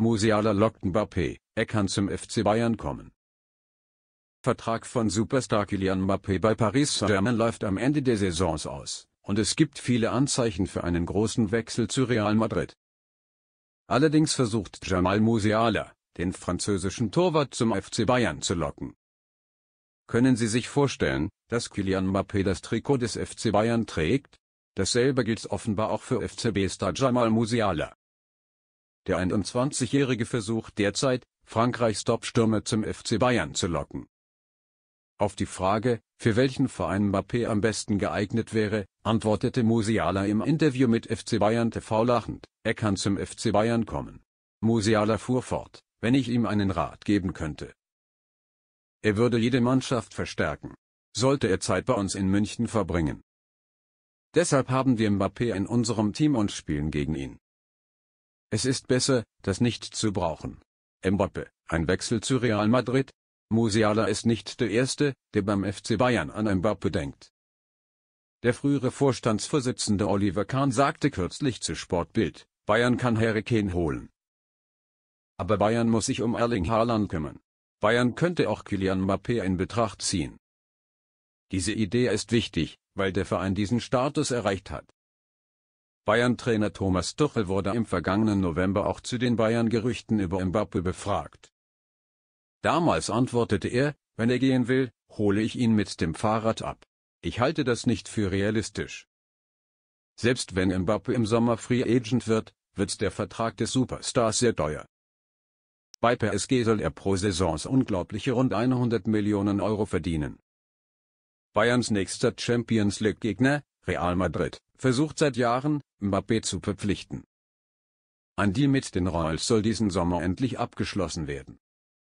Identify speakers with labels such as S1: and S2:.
S1: Musiala lockt Mbappé, er kann zum FC Bayern kommen. Vertrag von Superstar Kylian Mbappé bei Paris Saint-Germain läuft am Ende der Saisons aus, und es gibt viele Anzeichen für einen großen Wechsel zu Real Madrid. Allerdings versucht Jamal Musiala, den französischen Torwart zum FC Bayern zu locken. Können Sie sich vorstellen, dass Kylian Mbappé das Trikot des FC Bayern trägt? Dasselbe gilt offenbar auch für FCB-Star Jamal Musiala. Der 21-Jährige versucht derzeit, Frankreichs Top-Stürmer zum FC Bayern zu locken. Auf die Frage, für welchen Verein Mbappé am besten geeignet wäre, antwortete Musiala im Interview mit FC Bayern TV lachend, er kann zum FC Bayern kommen. Musiala fuhr fort, wenn ich ihm einen Rat geben könnte. Er würde jede Mannschaft verstärken. Sollte er Zeit bei uns in München verbringen. Deshalb haben wir Mbappé in unserem Team und spielen gegen ihn. Es ist besser, das nicht zu brauchen. Mbappe, ein Wechsel zu Real Madrid? Musiala ist nicht der Erste, der beim FC Bayern an Mbappe denkt. Der frühere Vorstandsvorsitzende Oliver Kahn sagte kürzlich zu Sportbild, Bayern kann Harry Kane holen. Aber Bayern muss sich um Erling Haaland kümmern. Bayern könnte auch Kylian Mbappé in Betracht ziehen. Diese Idee ist wichtig, weil der Verein diesen Status erreicht hat. Bayern-Trainer Thomas Tuchel wurde im vergangenen November auch zu den Bayern-Gerüchten über Mbappe befragt. Damals antwortete er, wenn er gehen will, hole ich ihn mit dem Fahrrad ab. Ich halte das nicht für realistisch. Selbst wenn Mbappe im Sommer Free Agent wird, wird der Vertrag des Superstars sehr teuer. Bei PSG soll er pro Saisons unglaubliche rund 100 Millionen Euro verdienen. Bayerns nächster Champions League-Gegner, Real Madrid, versucht seit Jahren, Mbappé zu verpflichten. Ein Deal mit den Royals soll diesen Sommer endlich abgeschlossen werden